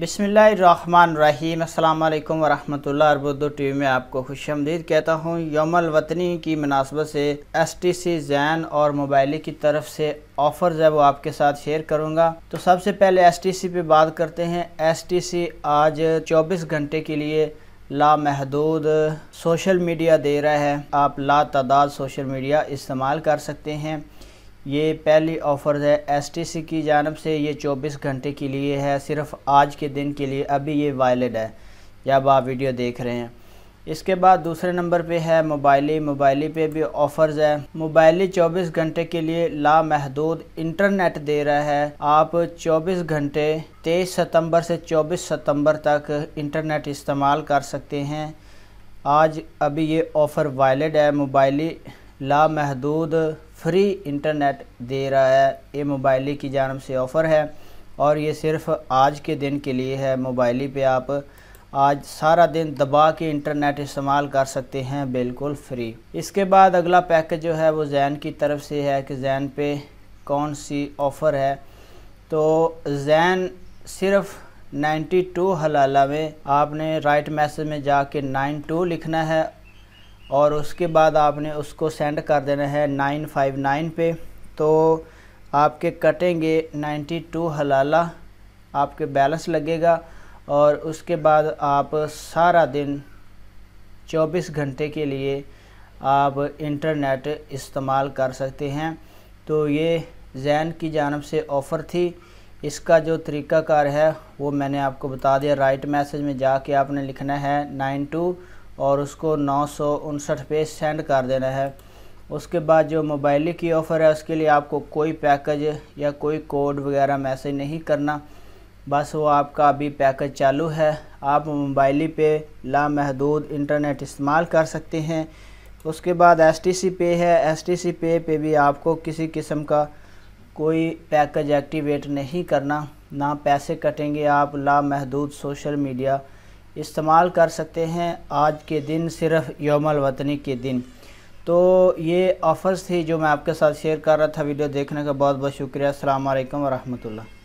बिसमीम वरम वरहमल अरबुद्दो टीवी में आपको खुश आमदीद कहता हूँ यमल वतनी की मुनासबत से एस टी सी जैन और मोबाइली की तरफ से ऑफ़र्स है वो आपके साथ शेयर करूँगा तो सबसे पहले एस टी सी पे बात करते हैं एस टी सी आज चौबीस घंटे के लिए लामहदूद सोशल मीडिया दे रहा है आप ला तादाद सोशल मीडिया इस्तेमाल कर सकते हैं ये पहली ऑफ़र है एसटीसी की जानब से ये 24 घंटे के लिए है सिर्फ आज के दिन के लिए अभी ये वायलड है जब आप वीडियो देख रहे हैं इसके बाद दूसरे नंबर पे है मोबाइली मोबाइली पे भी ऑफर्स है मोबाइली 24 घंटे के लिए लामहदूद इंटरनेट दे रहा है आप 24 घंटे 23 सितंबर से 24 सितंबर तक इंटरनेट इस्तेमाल कर सकते हैं आज अभी ये ऑफ़र वायलड है मोबाइली लामहदूद फ्री इंटरनेट दे रहा है ये मोबाइली की जानब से ऑफ़र है और ये सिर्फ़ आज के दिन के लिए है मोबाइली पे आप आज सारा दिन दबा के इंटरनेट इस्तेमाल कर सकते हैं बिल्कुल फ्री इसके बाद अगला पैकेज जो है वो जैन की तरफ से है कि जैन पे कौन सी ऑफ़र है तो जैन सिर्फ़ 92 हलाला में आपने राइट मैसेज में जाके 92 लिखना है और उसके बाद आपने उसको सेंड कर देना है नाइन फाइव नाइन पे तो आपके कटेंगे नाइन्टी टू हलाला आपके बैलेंस लगेगा और उसके बाद आप सारा दिन चौबीस घंटे के लिए आप इंटरनेट इस्तेमाल कर सकते हैं तो ये जैन की जानब से ऑफ़र थी इसका जो तरीक़ाकार है वो मैंने आपको बता दिया राइट मैसेज में जाके आपने लिखना है नाइन टू और उसको नौ सौ उनसठ पे सेंड कर देना है उसके बाद जो मोबाइल की ऑफ़र है उसके लिए आपको कोई पैकेज या कोई कोड वगैरह मैसेज नहीं करना बस वो आपका अभी पैकेज चालू है आप मोबाइली पे लामहदूद इंटरनेट इस्तेमाल कर सकते हैं उसके बाद एस टी सी पे है एस टी सी पे पे भी आपको किसी किस्म का कोई पैकेज एक्टिवेट नहीं करना ना पैसे कटेंगे आप लामहदूद सोशल मीडिया इस्तेमाल कर सकते हैं आज के दिन सिर्फ योम वतनी के दिन तो ये ऑफ़र्स थी जो मैं आपके साथ शेयर कर रहा था वीडियो देखने का बहुत बहुत शुक्रिया अल्लाम वरहमल